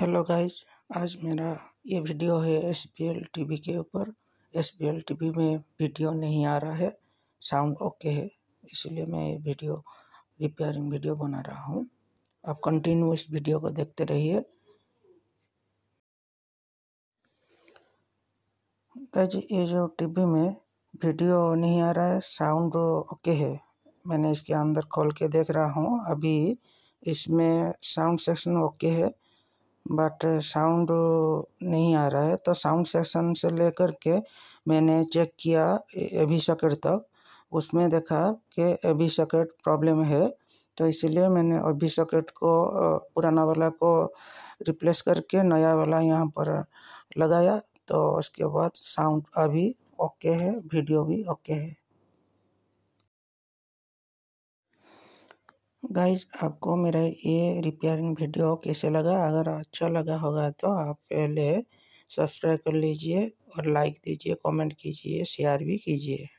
hello guys आज मेरा ये वीडियो है S TV L T V के ऊपर S TV L T V में वीडियो नहीं आ रहा है साउंड ओके है इसलिए मैं ये वीडियो रिपेयरिंग वीडियो बना रहा हूँ आप कंटिन्यूस वीडियो को देखते रहिए गाइज ये जो टीवी में वीडियो नहीं आ रहा है साउंड ओके है मैंने इसके अंदर खोल के देख रहा हूँ अभी इसमें साउंड सेक्शन ओके है बट साउंड नहीं आ रहा है तो साउंड सेक्शन से लेकर के मैंने चेक किया एवी सकेट तक उसमें देखा कि बी सकेट प्रॉब्लम है तो इसलिए मैंने अभी सॉकेट को पुराना वाला को रिप्लेस करके नया वाला यहाँ पर लगाया तो उसके बाद साउंड अभी ओके है वीडियो भी ओके है गाइज आपको मेरा ये रिपेयरिंग वीडियो कैसे लगा अगर अच्छा लगा होगा तो आप पहले सब्सक्राइब कर लीजिए और लाइक दीजिए कमेंट कीजिए शेयर भी कीजिए